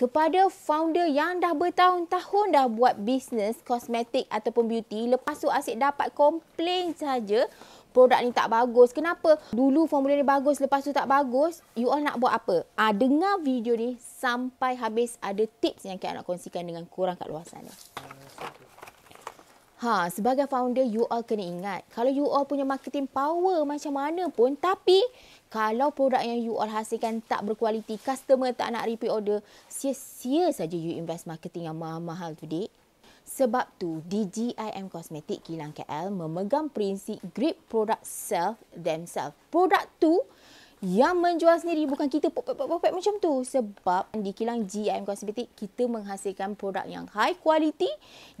kepada founder yang dah bertahun-tahun dah buat bisnes kosmetik ataupun beauty lepas tu asyik dapat komplain saja produk ni tak bagus. Kenapa? Dulu formula ni bagus, lepas tu tak bagus. You all nak buat apa? Ah, dengar video ni sampai habis ada tips yang kita nak kongsikan dengan korang kat luar sana. Ha, sebagai founder you all kena ingat kalau you all punya marketing power macam mana pun tapi kalau produk yang you all hasilkan tak berkualiti, customer tak nak repeat order, sia-sia saja you invest marketing yang mahal-mahal tu, dik. Sebab tu, DGIM Cosmetic Kilang KL memegang prinsip grip product self themselves. Produk tu yang menjual sendiri bukan kita popet-popet macam tu sebab di kilang GM Cosmetic kita menghasilkan produk yang high quality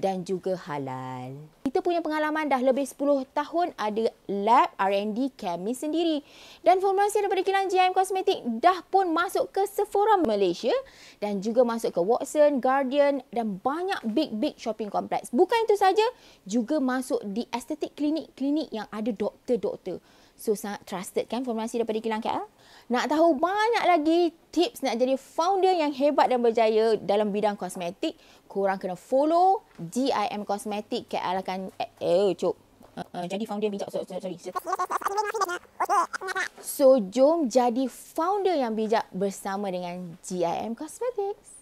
dan juga halal. Kita punya pengalaman dah lebih 10 tahun ada lab R&D kami sendiri dan formulasi daripada kilang GM Cosmetic dah pun masuk ke Sephora Malaysia dan juga masuk ke Watson, Guardian dan banyak big-big shopping complex. Bukan itu saja juga masuk di estetik klinik klinik yang ada doktor-doktor. So sangat trusted kan informasi daripada kilang KL. Nak tahu banyak lagi tips nak jadi founder yang hebat dan berjaya dalam bidang kosmetik, korang kena follow DIM Cosmetic KL akan eh, eh cuk. Eh, jadi founder bijak So jom jadi founder yang bijak bersama dengan GIM Cosmetics.